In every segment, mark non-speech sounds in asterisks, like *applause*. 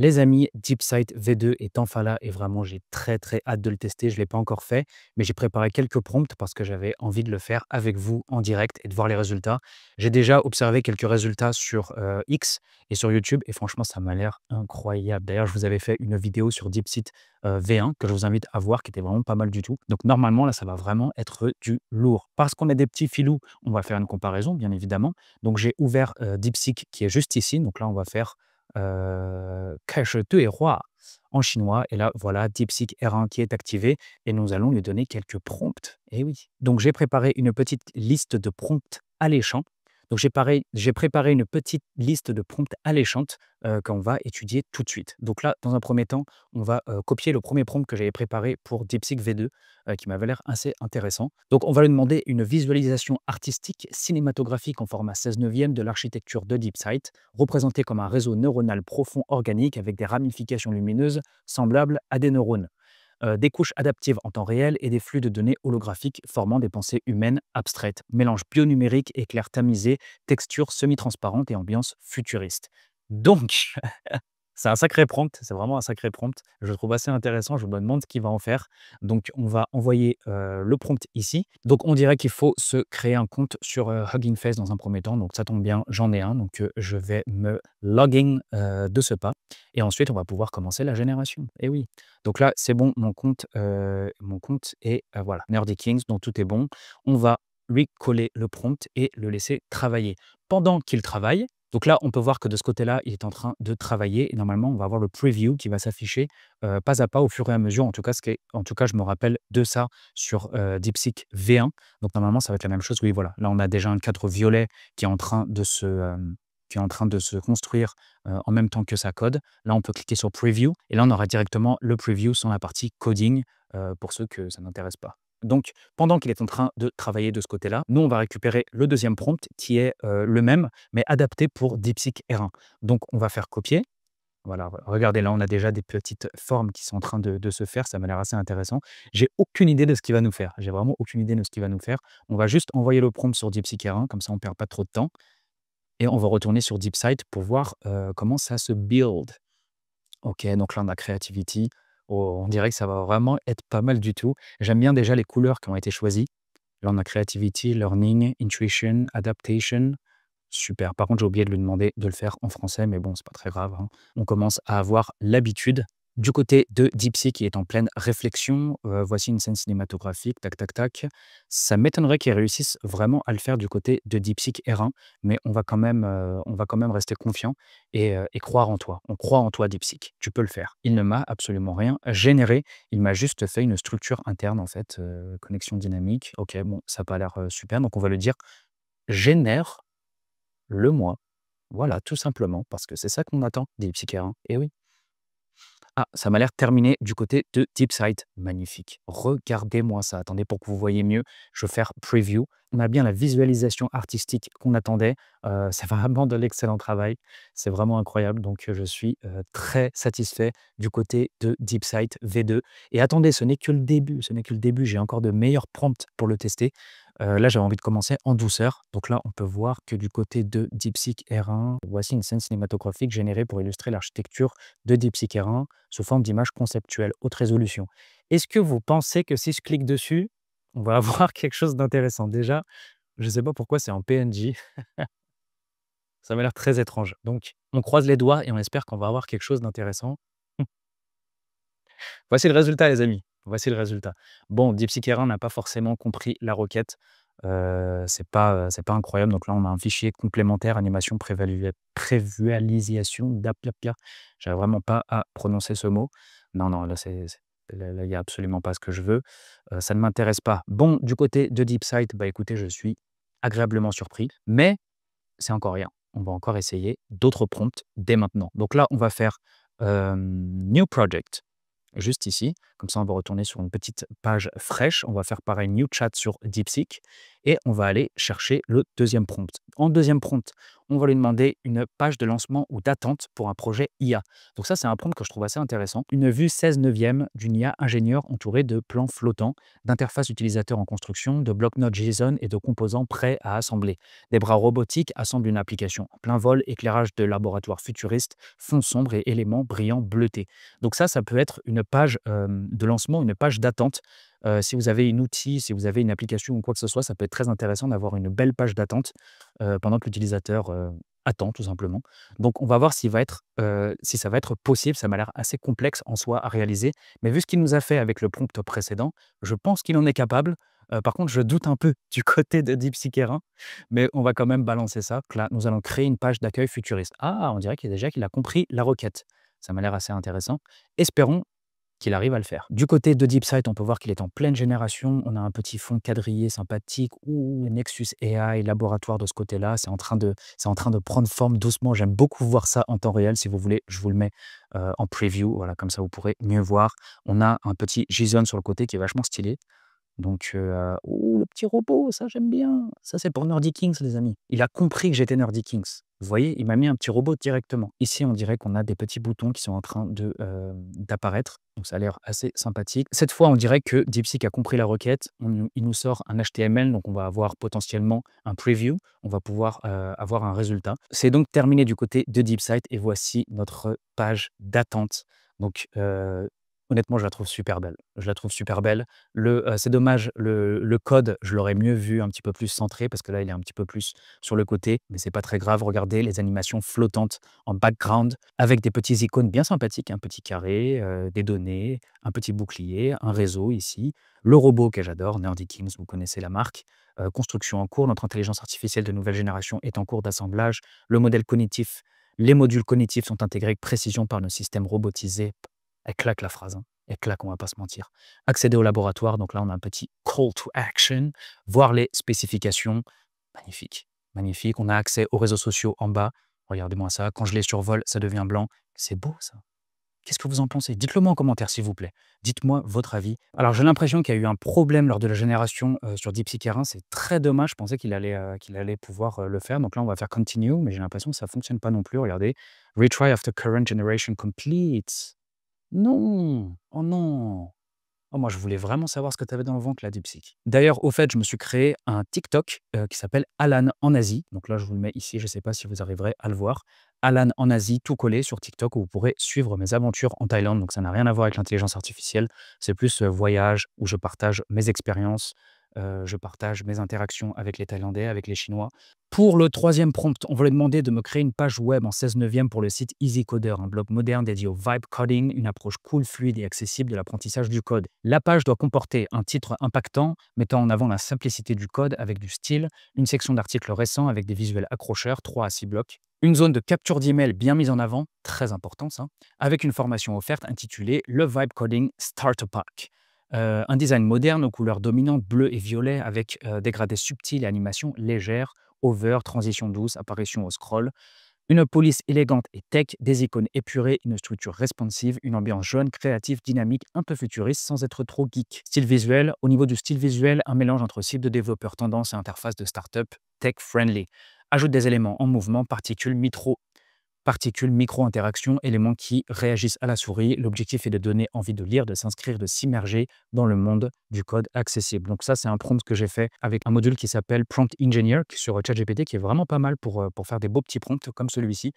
Les amis, DeepSight V2 est enfin là et vraiment j'ai très très hâte de le tester. Je ne l'ai pas encore fait, mais j'ai préparé quelques prompts parce que j'avais envie de le faire avec vous en direct et de voir les résultats. J'ai déjà observé quelques résultats sur euh, X et sur YouTube et franchement ça m'a l'air incroyable. D'ailleurs je vous avais fait une vidéo sur DeepSight euh, V1 que je vous invite à voir qui était vraiment pas mal du tout. Donc normalement là ça va vraiment être du lourd. Parce qu'on est des petits filous, on va faire une comparaison bien évidemment. Donc j'ai ouvert euh, qui est juste ici. Donc là on va faire euh, roi en chinois. Et là, voilà, DeepSeek R1 qui est activé et nous allons lui donner quelques prompts. Et eh oui. Donc, j'ai préparé une petite liste de prompts alléchants donc j'ai, préparé une petite liste de prompts alléchantes qu'on va étudier tout de suite. Donc là, dans un premier temps, on va copier le premier prompt que j'avais préparé pour DeepSeek V2, qui m'avait l'air assez intéressant. Donc on va lui demander une visualisation artistique cinématographique en format 16 neuvième de l'architecture de DeepSight, représentée comme un réseau neuronal profond organique avec des ramifications lumineuses semblables à des neurones. Euh, des couches adaptives en temps réel et des flux de données holographiques formant des pensées humaines abstraites. Mélange bionumérique, éclair tamisé, texture semi-transparente et ambiance futuriste. Donc, *laughs* C'est un sacré prompt, c'est vraiment un sacré prompt. Je trouve assez intéressant, je me demande ce qu'il va en faire. Donc on va envoyer le prompt ici. Donc on dirait qu'il faut se créer un compte sur Hugging Face dans un premier temps. Donc ça tombe bien, j'en ai un. Donc je vais me login de ce pas. Et ensuite on va pouvoir commencer la génération. Et oui. Donc là c'est bon, mon compte, mon compte est voilà, Nerdy Kings, donc tout est bon. On va lui coller le prompt et le laisser travailler. Pendant qu'il travaille, donc là, on peut voir que de ce côté-là, il est en train de travailler. Et normalement, on va avoir le preview qui va s'afficher euh, pas à pas au fur et à mesure. En tout cas, ce qui en tout cas je me rappelle de ça sur euh, DeepSeek V1. Donc normalement, ça va être la même chose. Oui, voilà. Là, on a déjà un cadre violet qui est en train de se, euh, qui est en train de se construire en même temps que sa code. Là, on peut cliquer sur Preview. Et là, on aura directement le preview sans la partie coding pour ceux que ça n'intéresse pas. Donc, pendant qu'il est en train de travailler de ce côté-là, nous, on va récupérer le deuxième prompt qui est euh, le même, mais adapté pour DeepSeek R1. Donc, on va faire copier. Voilà, regardez là, on a déjà des petites formes qui sont en train de, se faire. Ça m'a l'air assez intéressant. J'ai aucune idée de ce qu'il va nous faire. J'ai vraiment aucune idée de ce qu'il va nous faire. On va juste envoyer le prompt sur DeepSeek R1, comme ça, on ne perd pas trop de temps. Et on va retourner sur DeepSight pour voir euh, comment ça se build. OK, donc là, on a Creativity on dirait que ça va vraiment être pas mal du tout. J'aime bien déjà les couleurs qui ont été choisies. Là, on a Creativity, Learning, Intuition, Adaptation. Super. Par contre, j'ai oublié de lui demander de le faire en français, mais bon, c'est pas très grave. Hein. On commence à avoir l'habitude du côté de Dipsy, qui est en pleine réflexion, euh, voici une scène cinématographique, tac, tac, tac. Ça m'étonnerait qu'ils réussissent vraiment à le faire du côté de Dipsy R1, mais on va quand même, euh, on va quand même rester confiant euh, et, croire en toi. On croit en toi, Dipsy, Tu peux le faire. Il ne m'a absolument rien généré. Il m'a juste fait une structure interne, en fait, connexion dynamique. Ok, bon, ça n'a pas l'air super, donc on va le dire. Génère le moi. Voilà, tout simplement, parce que c'est ça qu'on attend des 1 Et oui. Ah, ça m'a l'air terminé du côté de DeepSight. Magnifique. Regardez-moi ça. Attendez pour que vous voyez mieux. Je vais faire preview. On a bien la visualisation artistique qu'on attendait. c'est euh, *laughs* vraiment de l'excellent travail. C'est vraiment incroyable. Donc, je suis euh, très satisfait du côté de DeepSight V2. Et attendez, ce n'est que le début. Ce n'est que le début. J'ai encore de meilleurs prompts pour le tester. Euh, là, j'avais envie de commencer en douceur. Donc là, on peut voir que du côté de DeepSeek R1, voici une scène cinématographique générée pour illustrer l'architecture de DeepSeek R1 sous forme d'image conceptuelle, haute résolution. Est-ce que vous pensez que si je clique dessus, on va *laughs* avoir quelque chose d'intéressant Déjà, je ne sais pas pourquoi c'est en PNG. *laughs* Ça m'a l'air très étrange. Donc, on croise les doigts et on espère qu'on va avoir quelque chose d'intéressant. *laughs* Voici le résultat, les amis. Voici le résultat. Bon, DeepSeeker n'a pas forcément compris la requête. Euh, c'est pas euh, c'est pas incroyable. Donc là, on a un fichier complémentaire animation prévalisation. Je J'arrive vraiment pas à prononcer ce mot. Non, non, là c'est il n'y a absolument pas ce que je veux. Euh, ça ne m'intéresse pas. Bon, du côté de DeepSight, bah, écoutez, je suis agréablement surpris, mais c'est encore rien. On va encore essayer d'autres prompts dès maintenant. Donc là, on va faire euh, New Project juste ici. Comme ça, on va retourner sur une petite page fraîche. On va faire pareil, New Chat sur DeepSeek et on va aller chercher le deuxième prompt. En deuxième prompt, on va lui demander une page de lancement ou d'attente pour un projet IA. Donc ça, c'est un prompt que je trouve assez intéressant. Une vue 16 neuvième d'une IA ingénieur entourée de plans flottants, d'interfaces utilisateurs en construction, de bloc-notes JSON et de composants prêts à assembler. Des bras robotiques assemblent une application en plein vol, éclairage de laboratoire futuriste, fond sombre et éléments brillants bleutés. Donc ça, ça peut être une page euh, de lancement, une page d'attente si vous avez un outil, si vous avez une application ou quoi que ce soit, ça peut être très intéressant d'avoir une belle page d'attente pendant que l'utilisateur attend tout simplement. Donc on va voir si ça va être possible. Ça m'a l'air assez complexe en soi à réaliser. Mais vu ce qu'il nous a fait avec le prompt précédent, je pense qu'il en est capable. par contre, je doute un peu du *laughs* côté de Deep mais on va quand même balancer ça. là, nous allons créer une page d'accueil futuriste. Ah, on dirait qu'il a déjà qu'il a compris la requête. Ça m'a l'air assez intéressant. Espérons qu'il arrive à le faire. Du côté de DeepSight, on peut voir qu'il est en pleine génération. On a un petit fond quadrillé sympathique. Ouh, Nexus AI, laboratoire de ce côté-là. C'est en, train de, en train de prendre forme doucement. J'aime beaucoup voir ça en temps réel. Si vous voulez, je vous le mets euh, en preview. Voilà, comme ça, vous pourrez mieux voir. On a un petit JSON sur le côté qui est vachement stylé. Donc, «Oh, le petit robot, ça j'aime bien. Ça c'est pour Nerdy Kings, les amis. Il a compris que j'étais Nerdy Kings. Vous voyez, il m'a mis un petit robot directement. Ici, on dirait qu'on a des petits boutons qui sont en train de d'apparaître. Donc, ça a l'air assez sympathique. Cette fois, on dirait que DeepSeek a compris la requête. il nous sort un HTML, donc on va avoir potentiellement un preview. On va pouvoir avoir un résultat. C'est donc terminé du côté de DeepSight et voici notre page d'attente. Donc, honnêtement, je la trouve super belle. Je la trouve super belle. Le, c'est dommage, le, code, je l'aurais mieux vu un petit peu plus centré parce que là, il est un petit peu plus sur le côté, mais c'est pas très grave. Regardez les animations flottantes en background avec des petites icônes bien sympathiques, un petit carré, des données, un petit bouclier, un réseau ici, le robot que j'adore, Nerdy Kings, vous connaissez la marque. construction en cours, notre intelligence artificielle de nouvelle génération est en cours d'assemblage. Le modèle cognitif les modules cognitifs sont intégrés avec précision par nos systèmes robotisés elle claque la phrase. Hein. Elle claque, on va pas se mentir. Accéder au laboratoire. Donc là, on a un petit call to action. Voir les spécifications. Magnifique. Magnifique. On a accès aux réseaux sociaux en bas. Regardez-moi ça. Quand je les survole, ça devient blanc. C'est beau, ça. Qu'est-ce que vous en pensez Dites-le moi en commentaire, s'il vous plaît. Dites-moi votre avis. Alors, j'ai l'impression qu'il y a eu un problème lors de la génération euh, sur Deep r 1. C'est très dommage. Je pensais qu'il allait, euh, qu'il allait pouvoir euh, le faire. Donc là, on va faire continue, mais j'ai l'impression que ça ne fonctionne pas non plus. Regardez. Retry after current generation completes. Non, oh non. Oh, moi, je voulais vraiment savoir ce que tu avais dans le ventre, la du D'ailleurs, au fait, je me suis créé un TikTok euh, qui s'appelle Alan en Asie. Donc là, je vous le mets ici, je ne sais pas si vous arriverez à le voir. Alan en Asie, tout collé sur TikTok, où vous pourrez suivre mes aventures en Thaïlande. Donc ça n'a rien à voir avec l'intelligence artificielle, c'est plus euh, voyage, où je partage mes expériences, euh, je partage mes interactions avec les Thaïlandais, avec les Chinois. Pour le troisième prompt, on voulait demander de me créer une page web en 16 neuvième pour le site EasyCoder, un blog moderne dédié au vibe coding, une approche cool, fluide et accessible de l'apprentissage du code. La page doit comporter un titre impactant, mettant en avant la simplicité du code avec du style, une section d'articles récents avec des visuels accrocheurs, 3 à 6 blocs, une zone de capture d'email bien mise en avant, très important ça, avec une formation offerte intitulée Le Vibe Coding Starter Pack. Euh, un design moderne aux couleurs dominantes bleu et violet avec euh, dégradés subtils et animations légères, over, transition douce, apparition au scroll. Une police élégante et tech, des icônes épurées, une structure responsive, une ambiance jaune, créative, dynamique, un peu futuriste sans être trop geek. Style visuel, au niveau du style visuel, un mélange entre cible de développeurs tendance et interface de start-up tech-friendly. Ajoute des éléments en mouvement, particules, micro, particules, micro-interactions, éléments qui réagissent à la souris. L'objectif est de donner envie de lire, de s'inscrire, de s'immerger dans le monde du code accessible. Donc ça, c'est un prompt que j'ai fait avec un module qui s'appelle Prompt Engineer sur euh, ChatGPT, qui est vraiment pas mal pour, euh, pour faire des beaux petits prompts comme celui-ci.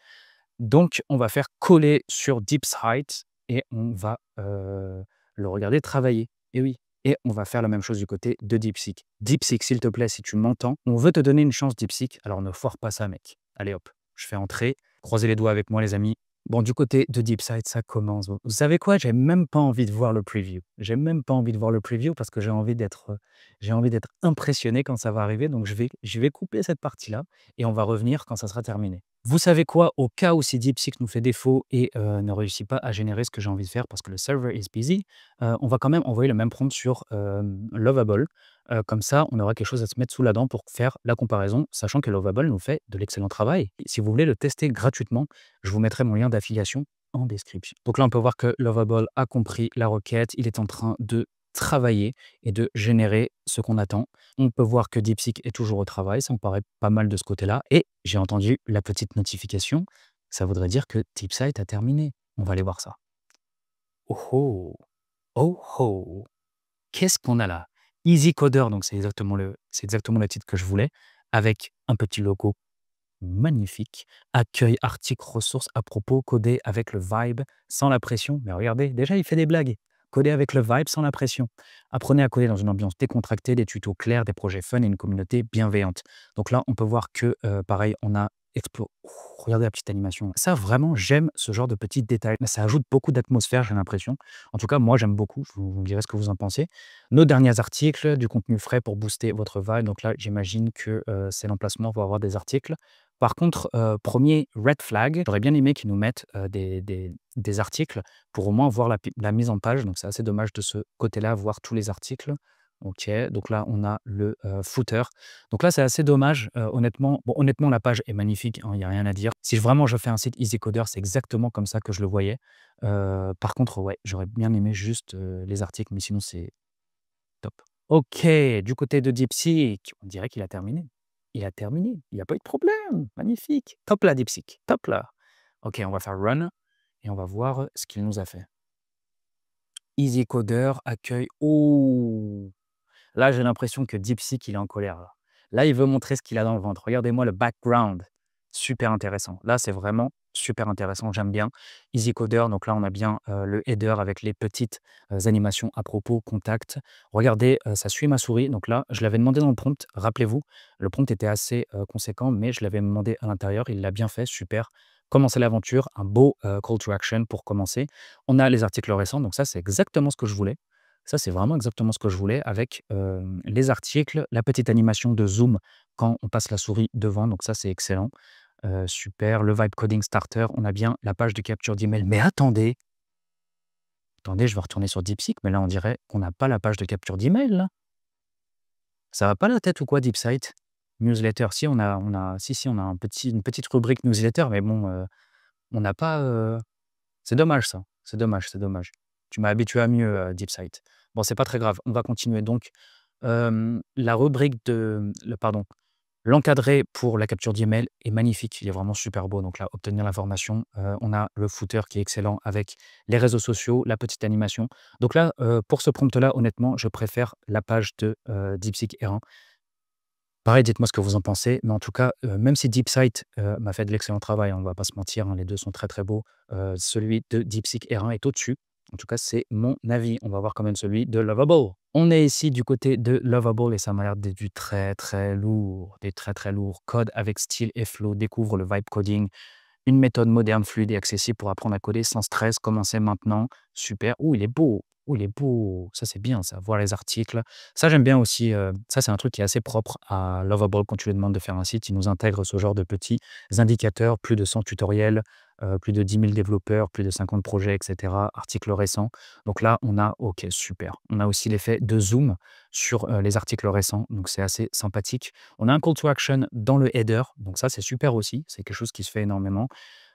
Donc, on va faire coller sur DeepSight et on va euh, le regarder travailler. Et oui, et on va faire la même chose du côté de DeepSeek. DeepSeek, s'il te plaît, si tu m'entends, on veut te donner une chance DeepSeek, alors ne foire pas ça, mec. Allez hop, je fais entrer Croisez les doigts avec moi, les amis. Bon, du côté de DeepSide, ça commence. Vous savez quoi J'ai même pas envie de voir le preview. J'ai même pas envie de voir le preview parce que j'ai envie d'être, euh, j'ai envie d'être impressionné quand ça va arriver. Donc, je vais, je vais couper cette partie-là et on va revenir quand ça sera terminé. Vous savez quoi Au cas où si nous fait défaut et euh, ne réussit pas à générer ce que j'ai envie de faire parce que le server is busy, euh, on va quand même envoyer le même prompt sur euh, Lovable. comme ça, on aura quelque chose à se mettre sous la dent pour faire la comparaison, sachant que Lovable nous fait de l'excellent travail. Si vous voulez le tester gratuitement, je vous mettrai mon lien d'affiliation en description. Donc là, on peut voir que Lovable a compris la requête. Il est en train de travailler et de générer ce qu'on attend. On peut voir que DeepSeek est toujours au travail, ça me paraît pas mal de ce côté-là. Et j'ai entendu la petite notification, ça voudrait dire que DeepSight a terminé. On va aller voir ça. Oh oh Oh oh Qu'est-ce qu'on a là Easy donc c'est exactement, le, c'est exactement le titre que je voulais, avec un petit logo magnifique. Accueil, article, ressources à propos, codé avec le vibe, sans la pression. Mais regardez, déjà il fait des blagues, Coder avec le vibe sans la pression. Apprenez à coder dans une ambiance décontractée, des tutos clairs, des projets fun et une communauté bienveillante. Donc là, on peut voir que, euh, pareil, on a Regardez la petite animation. Ça, vraiment, j'aime ce genre de petits détails. Ça ajoute beaucoup d'atmosphère, j'ai l'impression. En tout cas, moi, j'aime beaucoup. Vous, vous me direz ce que vous en pensez. Nos derniers articles, du contenu frais pour booster votre vibe. Donc là, j'imagine que euh, c'est l'emplacement pour avoir des articles. Par contre, euh, premier red flag, j'aurais bien aimé qu'ils nous mettent des, des articles pour au moins voir la, mise en page. Donc c'est assez dommage de ce côté-là, voir tous les articles. Ok, donc là on a le euh, footer. Donc là c'est assez dommage, euh, honnêtement. honnêtement la page est magnifique, hein, il n'y a rien à dire. Si vraiment je fais un site EasyCoder, c'est exactement comme ça que je le voyais. Euh, par contre, ouais, j'aurais bien aimé juste les articles, mais sinon c'est top. Ok, du côté de DeepSeek, on dirait qu'il a terminé. Il a terminé, il n'y a pas eu de problème, magnifique. Top là DeepSeek, top là. Ok, on va faire run et on va voir ce qu'il nous a fait. EasyCoder accueille. Oh Là, j'ai l'impression que DeepSeek, il est en colère. Là. il veut montrer ce qu'il a dans le ventre. Regardez-moi le background. Super intéressant. Là, c'est vraiment super intéressant. J'aime bien. EasyCoder, donc là, on a bien euh, le header avec les petites euh, animations à propos, contact. Regardez, euh, ça suit ma souris. Donc là, je l'avais demandé dans le prompt. Rappelez-vous, le prompt était assez conséquent, mais je l'avais demandé à l'intérieur. Il l'a bien fait. Super commencer l'aventure, un beau euh, call to action pour commencer. On a les articles récents, donc ça c'est exactement ce que je voulais. Ça c'est vraiment exactement ce que je voulais avec euh, les articles, la petite animation de zoom quand on passe la souris devant, donc ça c'est excellent. Euh, super, le Vibe Coding Starter, on a bien la page de capture d'email. Mais attendez, attendez, je vais retourner sur DeepSeek, mais là on dirait qu'on n'a pas la page de capture d'email. Ça va pas la tête ou quoi, DeepSight newsletter. Si on a, on a, si, si, on a un petit, une petite rubrique newsletter, mais bon, euh, on n'a pas. Euh, c'est dommage ça. C'est dommage, c'est dommage. Tu m'as habitué à mieux, Deep euh, DeepSight. Bon, c'est pas très grave. On va continuer. Donc, la rubrique de, pardon, l'encadré pour la capture d'email est magnifique. Il est vraiment super beau. Donc là, obtenir l'information. on a le footer qui est excellent avec les réseaux sociaux, la petite animation. Donc là, pour ce prompt-là, honnêtement, je préfère la page de DeepSeek R1. Pareil, dites-moi ce que vous en pensez. Mais en tout cas, euh, même si DeepSight site euh, m'a fait de l'excellent travail, hein, on ne va pas se mentir, hein, les deux sont très très beaux, euh, celui de DeepSeek R1 est au-dessus. En tout cas, c'est mon avis. On va voir quand même celui de Lovable. On est ici du côté de Lovable et ça m'a l'air d'être du très très lourd, des très très lourds. Code avec style et flow, découvre le vibe coding. Une méthode moderne, fluide et accessible pour apprendre à coder sans stress. Commencez maintenant. Super. Ouh, il est beau. Oh, il est beau, ça c'est bien, ça, voir les articles. Ça j'aime bien aussi, euh, ça c'est un truc qui est assez propre à Loveable quand tu lui demandes de faire un site, il nous intègre ce genre de petits indicateurs, plus de 100 tutoriels, euh, plus de 10 000 développeurs, plus de 50 projets, etc., articles récents. Donc là, on a, ok, super. On a aussi l'effet de zoom sur euh, les articles récents, donc c'est assez sympathique. On a un call to action dans le header, donc ça c'est super aussi, c'est quelque chose qui se fait énormément.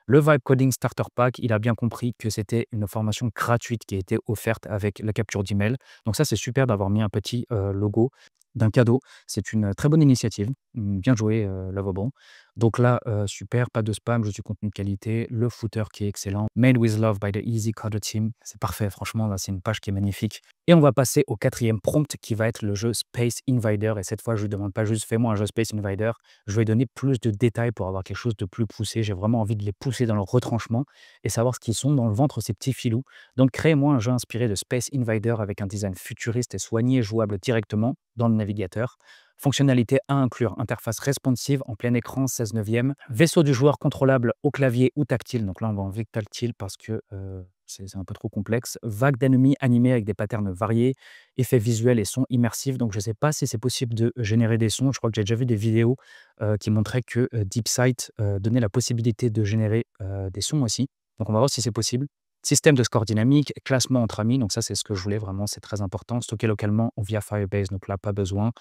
Le Vibe Coding Starter Pack, il a bien compris que c'était une formation gratuite qui a été offerte avec la capture d'email. Donc ça, c'est super d'avoir mis un petit euh, logo d'un cadeau. C'est une très bonne initiative. Hum, bien joué, euh, bon. Donc là, euh, super, pas de spam, je suis contenu de qualité, le footer qui est excellent, Made with Love by the Easy Coder Team, c'est parfait, franchement, là, c'est une page qui est magnifique. Et on va passer au quatrième prompt qui va être le jeu Space Invader. Et cette fois, je ne demande pas juste fais-moi un jeu Space Invader, je vais donner plus de détails pour avoir quelque chose de plus poussé. J'ai vraiment envie de les pousser dans leur retranchement et savoir ce qu'ils sont dans le ventre, ces petits filous. Donc créez-moi un jeu inspiré de Space Invader avec un design futuriste et soigné, jouable directement dans le navigateur. Fonctionnalité à inclure, interface responsive en plein écran 16 neuvième. Vaisseau du joueur contrôlable au clavier ou tactile. Donc là, on va en tactile parce que euh, c'est un peu trop complexe. Vague d'ennemis animés avec des patterns variés, effets visuels et sons immersifs. Donc je ne sais pas si c'est possible de générer des sons. Je crois que j'ai déjà vu des vidéos euh, qui montraient que euh, DeepSight donnait la possibilité de générer des sons aussi. Donc on va voir si c'est possible. Système de score dynamique, classement entre amis, donc ça c'est ce que je voulais vraiment, c'est très important. Stocker localement via Firebase, donc là pas besoin.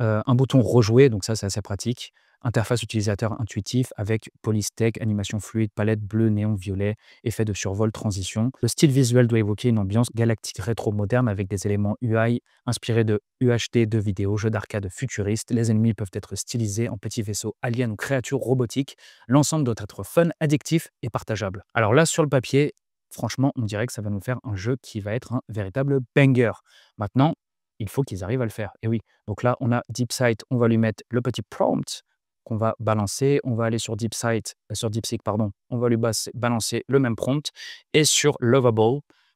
Euh, un bouton rejouer, donc ça c'est assez pratique, interface utilisateur intuitif avec polystech, animation fluide, palette bleu, néon violet, effet de survol, transition. Le style visuel doit évoquer une ambiance galactique rétro-moderne avec des éléments UI inspirés de UHD de vidéos jeux d'arcade futuristes. Les ennemis peuvent être stylisés en petits vaisseaux aliens ou créatures robotiques. L'ensemble doit être fun, addictif et partageable. Alors là, sur le papier, franchement, on dirait que ça va nous faire un jeu qui va être un véritable banger. Maintenant, il faut qu'ils arrivent à le faire. Et oui, donc là, on a DeepSight, on va lui mettre le petit prompt qu'on va balancer, on va aller sur DeepSight, euh, sur DeepSeek, pardon, on va lui balancer le même prompt, et sur Lovable,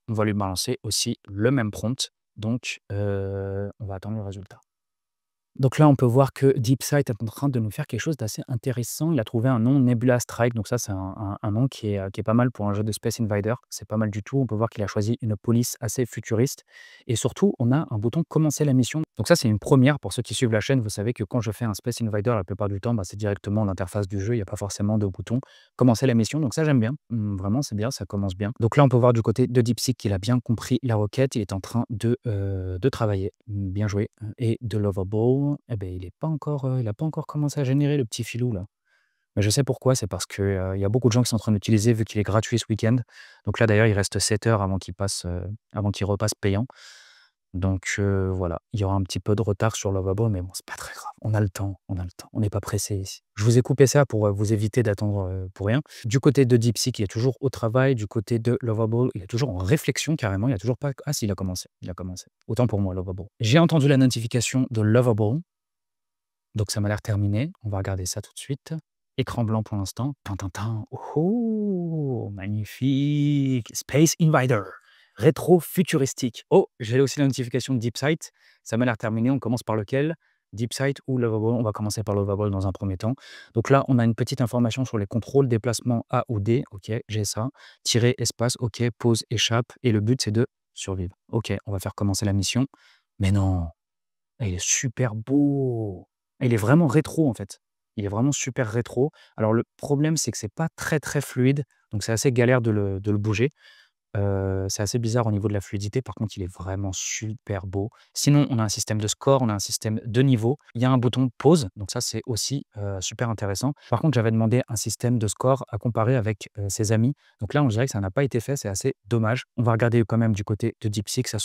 on va lui balancer aussi le même prompt, donc euh, on va attendre le résultat. Donc là, on peut voir que DeepSight est en train de nous faire quelque chose d'assez intéressant. Il a trouvé un nom, Nebula Strike. Donc ça, c'est un, nom euh, qui est, pas mal pour un jeu de Space Invader. C'est pas mal du tout. On peut voir qu'il a choisi une police assez futuriste. Et surtout, on a un bouton Commencer la mission. Donc ça, c'est une première pour ceux qui suivent la chaîne. Vous savez que quand je fais un Space Invader, la plupart du temps, bah, c'est directement l'interface du jeu. Il n'y a pas forcément de bouton Commencer la mission. Donc ça, j'aime bien. Mmh, vraiment, c'est bien. Ça commence bien. Donc là, on peut voir du côté de DeepSight qu'il a bien compris la roquette. Il est en train de, euh, de travailler. Mmh, bien joué. Et de l'Overball. Eh ben, il n'a pas encore, euh, il pas encore commencé à générer le petit filou là. Mais je sais pourquoi, c'est parce qu'il euh, il y a beaucoup de gens qui sont en train d'utiliser vu qu'il est gratuit ce week-end. Donc là d'ailleurs, il reste 7 heures avant qu'il passe, euh, avant qu'il repasse payant. Donc voilà, il y aura un petit peu de retard sur lovable mais bon, c'est pas très grave. On a le temps, on a le temps. On n'est pas pressé ici. Je vous ai coupé ça pour vous éviter d'attendre pour rien. Du côté de Dipsy, qui est toujours au travail, du côté de Lovable, il est toujours en réflexion carrément. Il a toujours pas. Ah, si, il a commencé. Il a commencé. Autant pour moi, Lovable. J'ai entendu la notification de Lovable. Donc ça m'a l'air terminé. On va regarder ça tout de suite. Écran blanc pour l'instant. Tintin, oh, magnifique. Space Invader rétro-futuristique. Oh, j'ai aussi la notification de DeepSight. Ça m'a l'air terminé. On commence par lequel Deep DeepSight ou Lovable. On va commencer par Lovable dans un premier temps. Donc là, on a une petite information sur les contrôles, déplacement A ou D. OK, j'ai ça. Tirer, espace, OK, pause, échappe. Et le but, c'est de survivre. OK, on va faire commencer la mission. Mais non, eh, il est super beau. Eh, il est vraiment rétro, en fait. Il est vraiment super rétro. Alors, le problème, c'est que ce n'est pas très, très fluide. Donc, c'est assez galère de le, de le bouger c'est assez bizarre au niveau de la fluidité. Par contre, il est vraiment super beau. Sinon, on a un système de score, on a un système de niveau. Il y a un bouton pause. Donc ça, c'est aussi super intéressant. Par contre, j'avais demandé un système de score à comparer avec ses amis. Donc là, on dirait que ça n'a pas été fait. C'est assez dommage. On va regarder quand même du côté de DeepSeek. Ça,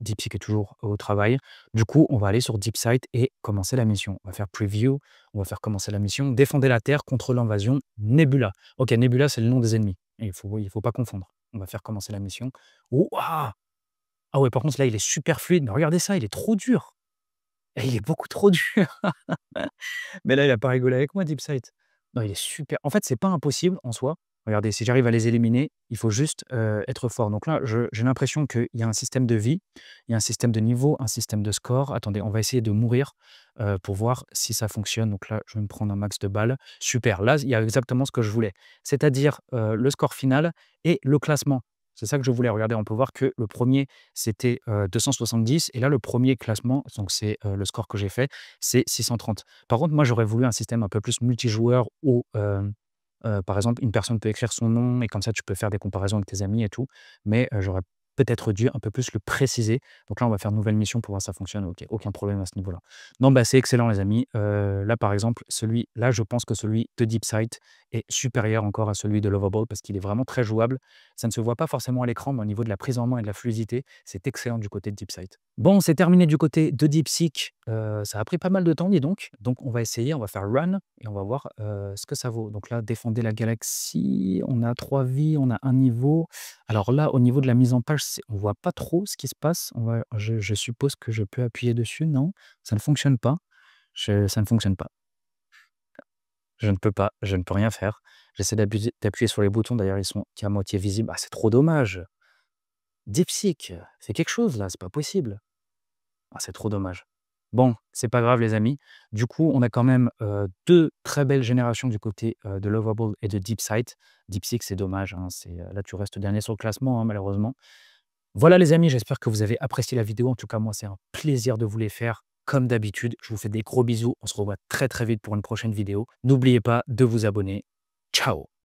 Deep Six est toujours au travail. Du coup, on va aller sur Deep DeepSight et commencer la mission. On va faire preview. On va faire commencer la mission. Défendez la Terre contre l'invasion Nebula. Ok, Nebula, c'est le nom des ennemis. Il ne faut, il faut pas confondre on va faire commencer la mission. Oh, Ouah ah ouais, par contre, là, il est super fluide, mais regardez ça, il est trop dur. Eh, il est beaucoup trop *laughs* dur. mais là, il n'a pas rigolé avec moi, DeepSight. Non, il est super. En fait, c'est pas impossible en soi. Regardez, si j'arrive à les éliminer, il faut juste euh, être fort. Donc là, j'ai l'impression qu'il y a un système de vie, il y a un système de niveau, un système de score. Attendez, on va essayer de mourir euh, pour voir si ça fonctionne. Donc là, je vais me prendre un max de balles. Super, là, il y a exactement ce que je voulais. C'est-à-dire euh, le score final et le classement. C'est ça que je voulais. Regardez, on peut voir que le premier, c'était 270. Et là, le premier classement, donc c'est le score que j'ai fait, c'est 630. Par contre, moi, j'aurais voulu un système un peu plus multijoueur ou par exemple, une personne peut écrire son nom et comme ça, tu peux faire des comparaisons avec tes amis et tout. Mais j'aurais peut-être dû un peu plus le préciser. Donc là, on va faire une nouvelle mission pour voir ça fonctionne. Ok, aucun problème à ce niveau-là. Non, bah, c'est excellent, les amis. Euh, là, par exemple, celui-là, je pense que celui de deep site est supérieur encore à celui de Lovable parce qu'il est vraiment très jouable. Ça ne se voit pas forcément à l'écran, mais au niveau de la prise en main et de la fluidité, c'est excellent du côté de deep site Bon, c'est terminé du côté de deep Euh, ça a pris pas mal de temps, dis donc. Donc, on va essayer, on va faire run et on va voir euh, ce que ça vaut. Donc là, défendez la galaxie. On a trois vies, on a un niveau. Alors là, au niveau de la mise en page, on voit pas trop ce qui se passe. je, suppose que je peux appuyer dessus. Non, ça ne fonctionne pas. ça ne fonctionne pas. Je ne peux pas, je ne peux rien faire. J'essaie d'appuyer sur les boutons, d'ailleurs ils sont à moitié visibles. Ah, c'est trop dommage. deepseek c'est quelque chose là, c'est pas possible. Ah, c'est trop dommage. Bon, c'est pas grave les amis. Du coup, on a quand même euh, deux très belles générations du côté euh, de Lovable et de DeepSight. DeepSeek, c'est dommage. Hein, euh, là, tu restes dernier sur le classement, hein, malheureusement. Voilà les amis, j'espère que vous avez apprécié la vidéo. En tout cas, moi, c'est un plaisir de vous les faire. Comme d'habitude, je vous fais des gros bisous. On se revoit très très vite pour une prochaine vidéo. N'oubliez pas de vous abonner. Ciao